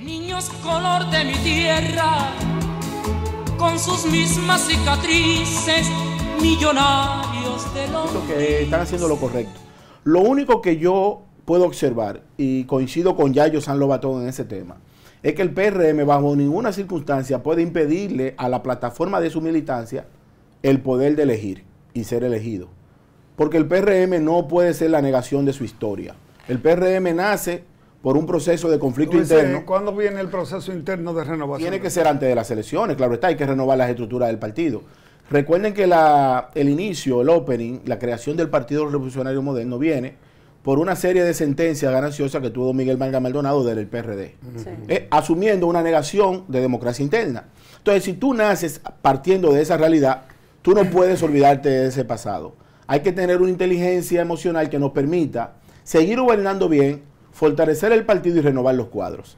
Niños color de mi tierra, con sus mismas cicatrices, millonarios de lo que están haciendo lo correcto. Lo único que yo puedo observar, y coincido con Yayo San Lobatón en ese tema, es que el PRM bajo ninguna circunstancia puede impedirle a la plataforma de su militancia el poder de elegir y ser elegido. Porque el PRM no puede ser la negación de su historia. El PRM nace por un proceso de conflicto interno. ¿Cuándo viene el proceso interno de renovación? Tiene que ser antes de las elecciones, claro está, hay que renovar las estructuras del partido. Recuerden que la, el inicio, el opening, la creación del Partido Revolucionario Moderno viene por una serie de sentencias gananciosas que tuvo Miguel Vargas Maldonado del PRD, eh, asumiendo una negación de democracia interna. Entonces, si tú naces partiendo de esa realidad, tú no puedes olvidarte de ese pasado. Hay que tener una inteligencia emocional que nos permita seguir gobernando bien, fortalecer el partido y renovar los cuadros.